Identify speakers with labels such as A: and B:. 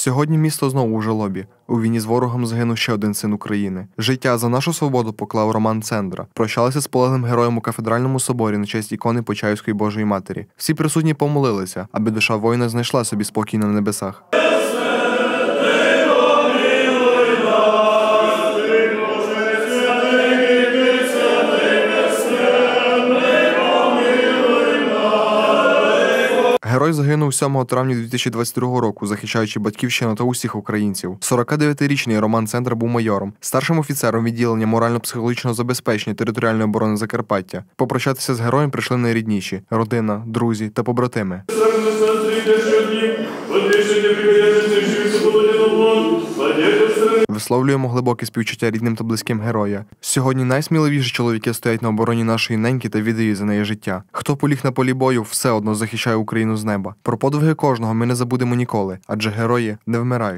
A: Сьогодні місто знову у жалобі. У війні з ворогом згинув ще один син України. Життя за нашу свободу поклав Роман Цендра. Прощалися з полеглим героєм у кафедральному соборі на честь ікони Почаївської Божої Матері. Всі присутні помолилися, аби душа воїна знайшла собі спокій на небесах. Герой загинув 7 травня 2022 року, захищаючи батьківщину та усіх українців. 49-річний Роман Центр був майором, старшим офіцером відділення морально-психологічного забезпечення територіальної оборони Закарпаття. Попрощатися з героєм прийшли найрідніші родина, друзі та побратими висловлюємо глибоке співчуття рідним та близьким героя. Сьогодні найсміливіші чоловіки стоять на обороні нашої неньки та віддають за неї життя. Хто поліг на полі бою, все одно захищає Україну з неба. Про подвиги кожного ми не забудемо ніколи, адже герої не вмирають.